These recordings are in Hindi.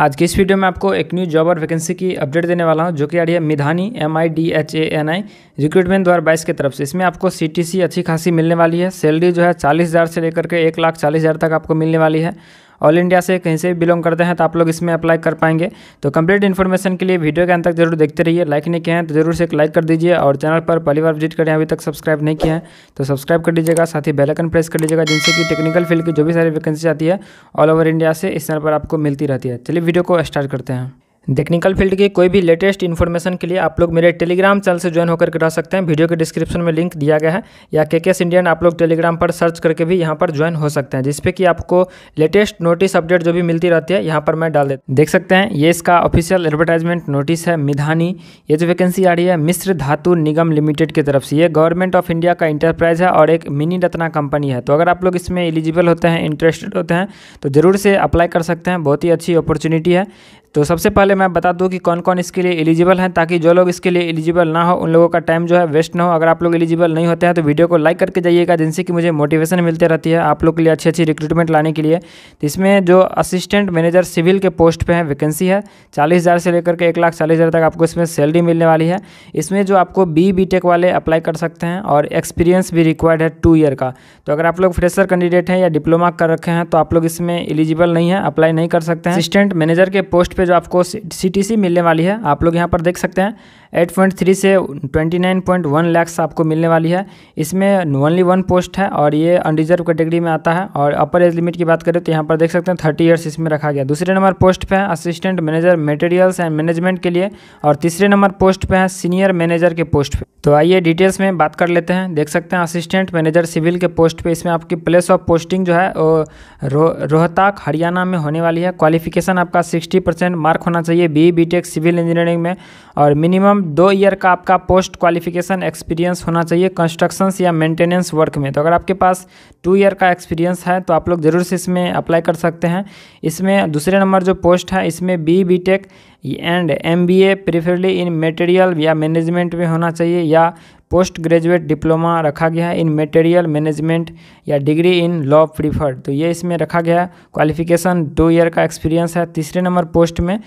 आज की इस वीडियो में आपको एक न्यू जॉब और वैकेंसी की अपडेट देने वाला हूं जो कि आ रही है MIDHANI M I D H A N I recruitment दो बाईस की तरफ से इसमें आपको सी टी सी अच्छी खासी मिलने वाली है सैलरी जो है चालीस हज़ार से लेकर के एक लाख चालीस हज़ार तक आपको मिलने वाली है ऑल इंडिया से कहीं से बिलोंग करते हैं तो आप लोग इसमें अप्लाई कर पाएंगे तो कंप्लीट इन्फॉर्मेशन के लिए वीडियो के अंत तक जरूर देखते रहिए लाइक नहीं किया है तो जरूर से एक लाइक कर दीजिए और चैनल पर पहली बार विजिट करें अभी तक सब्सक्राइब नहीं किया है तो सब्सक्राइब कर दीजिएगा साथ ही बेलकन प्रेस कर लीजिएगा जिनसे कि टेक्निकल फील्ड की जो भी सारी वैकेंसी आती है ऑल ओवर इंडिया से इस चैनल पर आपको मिलती रहती है चलिए वीडियो को स्टार्ट करते हैं टेक्निकल फील्ड की कोई भी लेटेस्ट इन्फॉर्मेशन के लिए आप लोग मेरे टेलीग्राम चैनल से ज्वाइन होकर के रह सकते हैं वीडियो के डिस्क्रिप्शन में लिंक दिया गया है या के के इंडियन आप लोग टेलीग्राम पर सर्च करके भी यहाँ पर ज्वाइन हो सकते हैं जिसपे कि आपको लेटेस्ट नोटिस अपडेट जो भी मिलती रहती है यहाँ पर मैं डाल देता देख सकते हैं ये इसका ऑफिशियल एडवर्टाइजमेंट नोटिस है मिधानी ये जो वैकेंसी आ रही है मिश्र धातु निगम लिमिटेड की तरफ से ये गवर्नमेंट ऑफ इंडिया का इंटरप्राइज है और एक मिनी रत्ना कंपनी है तो अगर आप लोग इसमें एलिजिबल होते हैं इंटरेस्टेड होते हैं तो ज़रूर से अप्लाई कर सकते हैं बहुत ही अच्छी अपॉर्चुनिटी है तो सबसे पहले मैं बता दूं कि कौन कौन इसके लिए एलिजिबल हैं ताकि जो लोग इसके लिए एलिजिबल ना हो उन लोगों का टाइम जो है वेस्ट ना हो अगर आप लोग एलिजिबल नहीं होते हैं तो वीडियो को लाइक करके जाइएगा जिनसे कि मुझे मोटिवेशन मिलते रहती है आप लोग के लिए अच्छी अच्छी रिक्रूटमेंट लाने के लिए तो इसमें जो असिस्टेंट मैनेजर सिविल के पोस्ट पर है वैकेंसी है चालीस से लेकर के एक लाख चालीस हज़ार तक आपको इसमें सैलरी मिलने वाली है इसमें जो आपको बी बी टेक वाले अप्लाई कर सकते हैं और एक्सपीरियंस भी रिक्वायर्ड है टू ईयर का तो अगर आप लोग फ्रेशर कैंडिडेट हैं या डिप्लोमा कर रखे हैं तो आप लोग इसमें एलिजिबल नहीं है अप्लाई नहीं कर सकते हैं असिस्टेंट मैनेजर के पोस्ट पे जो आपको सी मिलने वाली है आप लोग यहाँ पर देख सकते हैं 8.3 से 29.1 लैक्स आपको मिलने वाली है इसमें ओनली वन पोस्ट है और ये अनरिजर्व कैटेगरी में आता है और अपर एज लिमिट की बात करें तो यहाँ पर देख सकते हैं थर्टी ईयर्स इसमें रखा गया दूसरे नंबर पोस्ट पे है assistant manager materials and management के लिए और तीसरे नंबर पोस्ट पे है सीनियर मैनेजर के पोस्ट पे तो आइए डिटेल्स में बात कर लेते हैं देख सकते हैं असिस्टेंट मैनेजर सिविल के पोस्ट पे इसमें आपकी प्लेस ऑफ पोस्टिंग जो है वो रो, रोहताक हरियाणा में होने वाली है क्वालिफिकेशन आपका सिक्सटी मार्क होना चाहिए बी बी सिविल इंजीनियरिंग में और मिनिमम दो ईयर का आपका पोस्ट क्वालिफिकेशन एक्सपीरियंस होना चाहिए कंस्ट्रक्शंस या मेंटेनेंस वर्क में तो अगर आपके पास टू ईयर का एक्सपीरियंस है तो आप लोग ज़रूर से इसमें अप्लाई कर सकते हैं इसमें दूसरे नंबर जो पोस्ट है इसमें B B tech and M B A preferably in material या मैनेजमेंट में होना चाहिए या पोस्ट ग्रेजुएट डिप्लोमा रखा गया है इन मटेरियल मैनेजमेंट या डिग्री इन लॉ प्रीफर्ड तो ये इसमें रखा गया है क्वालिफिकेशन दो ईयर का एक्सपीरियंस है तीसरे नंबर पोस्ट में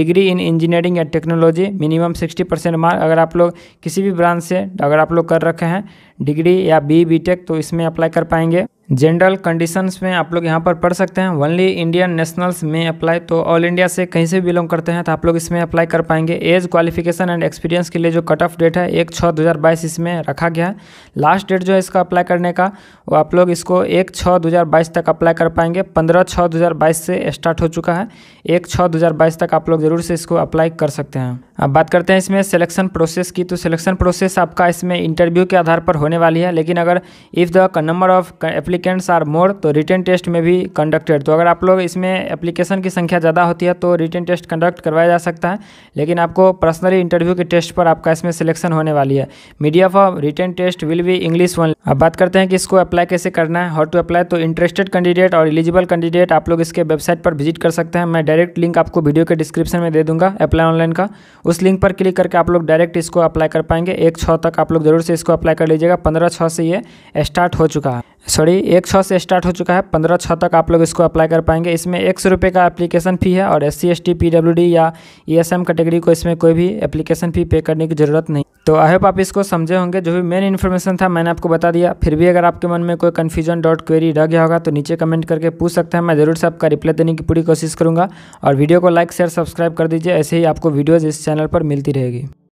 डिग्री इन इंजीनियरिंग या technology minimum sixty percent mark अगर आप लोग किसी भी ब्रांच से अगर आप लोग कर रखे हैं डिग्री या बी बी टेक तो इसमें अप्लाई कर पाएंगे जनरल कंडीशंस में आप लोग यहाँ पर पढ़ सकते हैं ओनली इंडियन नेशनल्स में अप्लाई तो ऑल इंडिया से कहीं से बिलोंग करते हैं तो आप लोग इसमें अप्लाई कर पाएंगे एज क्वालिफिकेशन एंड एक्सपीरियंस के लिए जो कट ऑफ डेट है एक छः दो हज़ार बाईस इसमें रखा गया है लास्ट डेट जो है इसका अप्लाई करने का वो आप लोग इसको एक छः दो हज़ार बाईस तक अप्लाई कर पाएंगे पंद्रह छः दो हज़ार बाईस से स्टार्ट हो चुका है एक छः दो हज़ार बाईस तक आप लोग ज़रूर से इसको अप्लाई कर सकते हैं अब बात करते हैं इसमें सिलेक्शन प्रोसेस की तो सिलेक्शन प्रोसेस आपका इसमें इंटरव्यू के आधार पर होने वाली है लेकिन अगर if the number of applicants are more तो रिटर्न टेस्ट में भी कंडक्टेड तो अगर आप लोग इसमें एप्लीकेशन की संख्या ज़्यादा होती है तो रिटर्न टेस्ट कंडक्ट करवाया जा सकता है लेकिन आपको पर्सनली इंटरव्यू के टेस्ट पर आपका इसमें सिलेक्शन होने वाली है medium for written test will be English one अब बात करते हैं कि इसको अप्लाई कैसे करना है हाउ टू अप्लाई तो इंटरेस्टेड कैंडिडेट और एलिजिबल कैंडिडेट आप लोग इसके वेबसाइट पर विजिट कर सकते हैं मैं डायरेक्ट लिंक आपको वीडियो के डिस्क्रिप्शन में दे दूंगा अप्लाई ऑनलाइन का उस लिंक पर क्लिक करके आप लोग डायरेक्ट इसको अप्लाई कर पाएंगे एक छः तक आप लोग ज़रूर से इसको अप्लाई कर लीजिएगा पंद्रह छः से ये स्टार्ट हो चुका है सॉरी एक छः से स्टार्ट हो चुका है पंद्रह छः तक आप लोग इसको अप्लाई कर पाएंगे इसमें एक सौ रुपये का एप्लीकेशन फ़ी है और S C S T P W D या ई एस एम कैटेगरी को इसमें कोई भी एप्लीकेशन फ़ी पे करने की ज़रूरत नहीं तो आई होप आप इसको समझे होंगे जो भी मेन इन्फॉर्मेशन था मैंने आपको बता दिया फिर भी अगर आपके मन में कोई कन्फ्यूजन डॉट क्वेरी रह गया होगा तो नीचे कमेंट करके पूछ सकते हैं मैं ज़रूर से आपका रिप्लाई देने की पूरी कोशिश करूँगा और वीडियो को लाइक शेयर सब्सक्राइब कर दीजिए ऐसे ही आपको वीडियोज़ इस चैनल पर मिलती रहेगी